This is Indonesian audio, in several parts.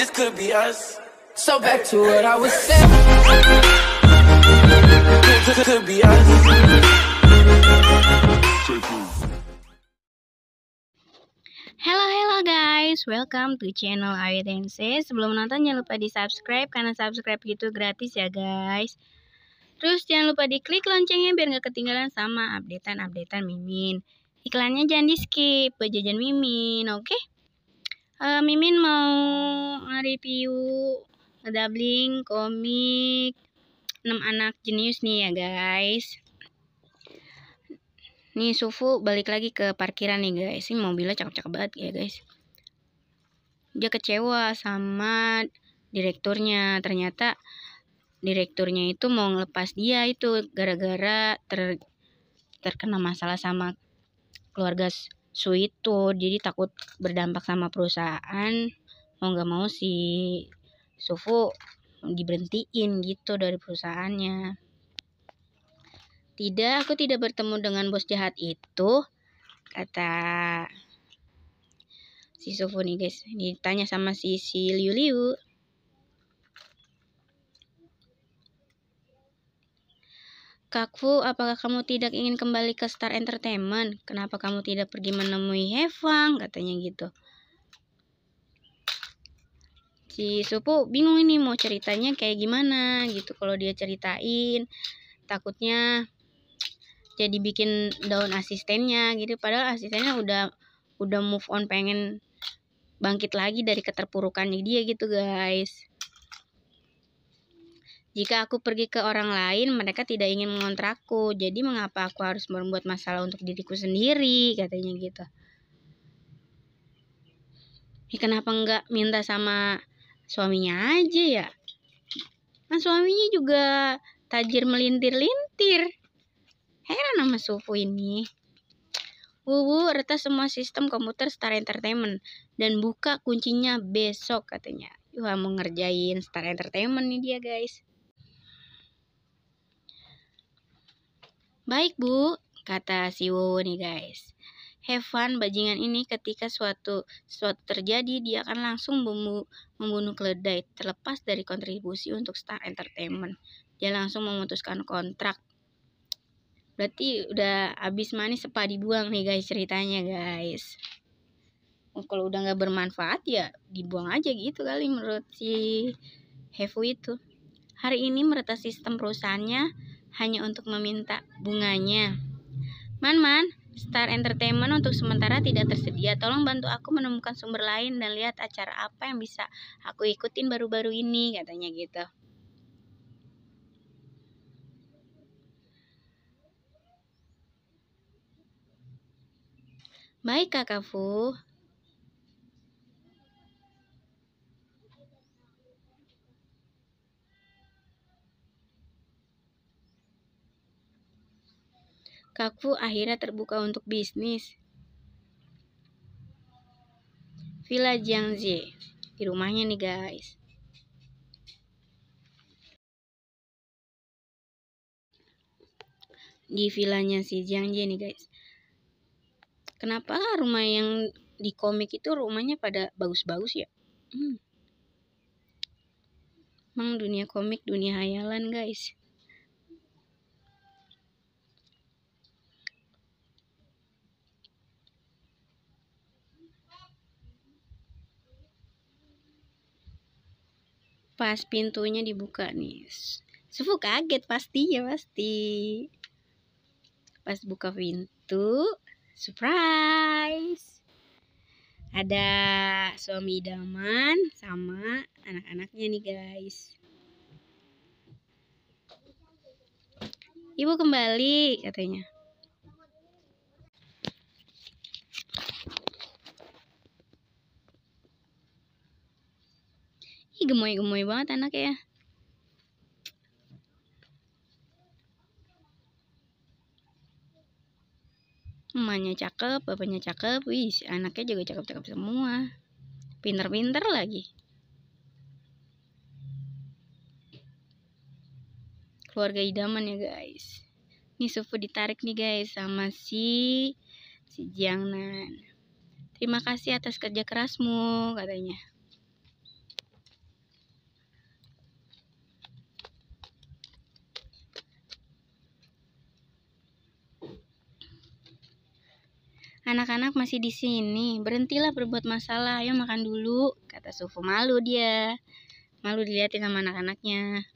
This could be us. So back to what I was saying. This could be us. Halo halo guys, welcome to channel Ayu Tense. Sebelum nonton jangan lupa di subscribe karena subscribe itu gratis ya guys. Terus jangan lupa di klik loncengnya biar nggak ketinggalan sama updatean updatean Mimin. Iklannya jangan di skip, buat Mimin, oke? Okay? uh, Mimin mau review dabbling komik 6 anak jenius nih ya guys nih Sufu balik lagi ke parkiran nih guys ini mobilnya cakep-cakep banget ya guys dia kecewa sama direkturnya ternyata direkturnya itu mau ngelepas dia itu gara-gara ter terkena masalah sama keluarga isu itu jadi takut berdampak sama perusahaan mau nggak mau si Sufu diberhentiin gitu dari perusahaannya tidak aku tidak bertemu dengan bos jahat itu kata si Sufu nih guys ditanya sama si si Liu Liu Kak Fu, apakah kamu tidak ingin kembali ke Star Entertainment? Kenapa kamu tidak pergi menemui Hefang? Katanya gitu. Si Supu bingung ini mau ceritanya kayak gimana gitu. Kalau dia ceritain, takutnya jadi bikin daun asistennya gitu. Padahal asistennya udah udah move on pengen bangkit lagi dari keterpurukannya dia gitu guys. Jika aku pergi ke orang lain, mereka tidak ingin mengontrakku. Jadi mengapa aku harus membuat masalah untuk diriku sendiri? Katanya gitu. Ya, kenapa enggak minta sama suaminya aja ya? Kan suaminya juga tajir melintir-lintir. Heran sama sufu ini. Wuwu reta semua sistem komputer Star Entertainment dan buka kuncinya besok katanya. Wah mau ngerjain Star Entertainment nih dia guys. Baik bu, kata si Wowo nih guys. Have fun bajingan ini ketika suatu suatu terjadi dia akan langsung membu membunuh keledai terlepas dari kontribusi untuk Star Entertainment. Dia langsung memutuskan kontrak. Berarti udah habis manis sepa dibuang nih guys ceritanya guys. Oh, kalau udah nggak bermanfaat ya dibuang aja gitu kali menurut si Hefu itu. Hari ini meretas sistem perusahaannya hanya untuk meminta bunganya. Man-man, Star Entertainment untuk sementara tidak tersedia. Tolong bantu aku menemukan sumber lain dan lihat acara apa yang bisa aku ikutin baru-baru ini, katanya gitu. Baik Kakak Fu, Kakku akhirnya terbuka untuk bisnis. Villa Jiangzi di rumahnya nih guys. Di villanya si Jiangzi nih guys. Kenapa rumah yang di komik itu rumahnya pada bagus-bagus ya? Hmm. Emang dunia komik dunia hayalan guys. pas pintunya dibuka nih Sufu kaget pasti ya pasti pas buka pintu surprise ada suami daman sama anak-anaknya nih guys ibu kembali katanya gemoy-gemoy banget anaknya ya Emaknya cakep, bapaknya cakep, wih anaknya juga cakep-cakep semua. Pinter-pinter lagi. Keluarga idaman ya guys. Ini Sufu ditarik nih guys sama si si Jiangnan. Terima kasih atas kerja kerasmu katanya. Anak-anak masih di sini, berhentilah berbuat masalah, ayo makan dulu, kata Sufu malu dia. Malu dilihatin sama anak-anaknya.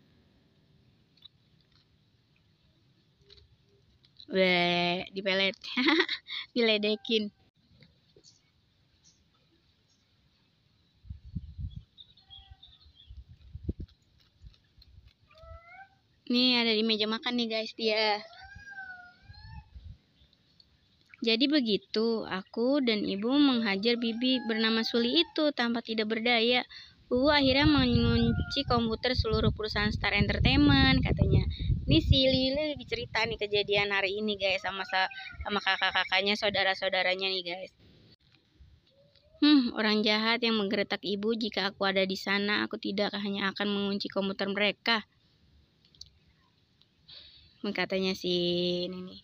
Weh, dipelet, diledekin. Nih ada di meja makan nih guys dia. Jadi begitu, aku dan ibu menghajar bibi bernama Suli itu tanpa tidak berdaya. Uu akhirnya mengunci komputer seluruh perusahaan Star Entertainment katanya. Ini si Lili lebih cerita nih kejadian hari ini guys sama sama kakak-kakaknya saudara-saudaranya nih guys. Hmm, orang jahat yang menggeretak ibu jika aku ada di sana, aku tidak hanya akan mengunci komputer mereka. Mengatanya hmm, si ini nih.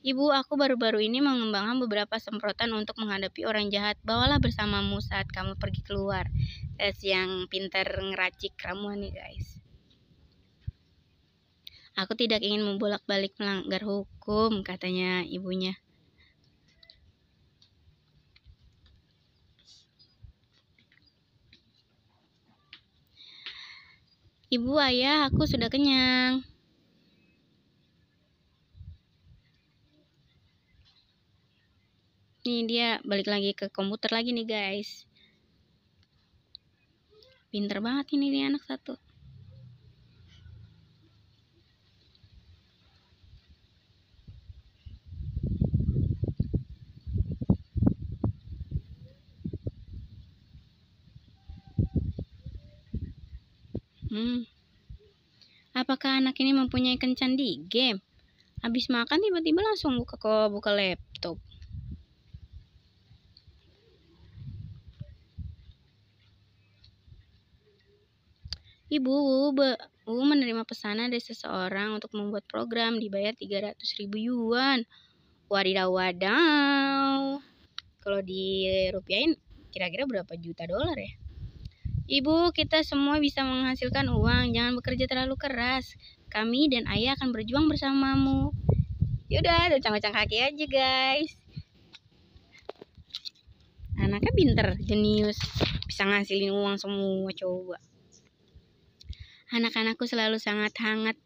Ibu, aku baru-baru ini mengembangkan beberapa semprotan untuk menghadapi orang jahat. Bawalah bersamamu saat kamu pergi keluar. Tes eh, yang pintar ngeracik ramuan nih guys. Aku tidak ingin membolak-balik melanggar hukum, katanya ibunya. Ibu, ayah, aku sudah kenyang. nih dia balik lagi ke komputer lagi nih guys pinter banget ini nih anak satu Hmm. Apakah anak ini mempunyai kencan di game? Habis makan tiba-tiba langsung buka buka laptop. Ibu, Bu be, menerima pesanan dari seseorang untuk membuat program dibayar 300 ribu yuan. Wadidaw, wadaw. Kalau dirupiahin kira-kira berapa juta dolar ya? Ibu, kita semua bisa menghasilkan uang. Jangan bekerja terlalu keras. Kami dan ayah akan berjuang bersamamu. Yaudah, cang-cang kaki aja guys. Anaknya pinter, jenius. Bisa ngasilin uang semua coba anak-anakku selalu sangat hangat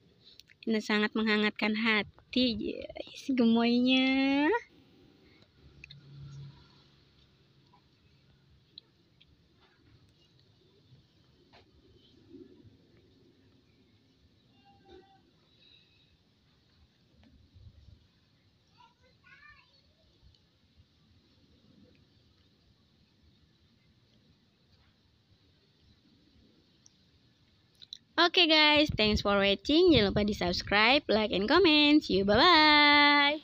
dan sangat menghangatkan hati gemoynya Oke okay guys, thanks for watching. Jangan lupa di subscribe, like, and comment. See you, bye-bye.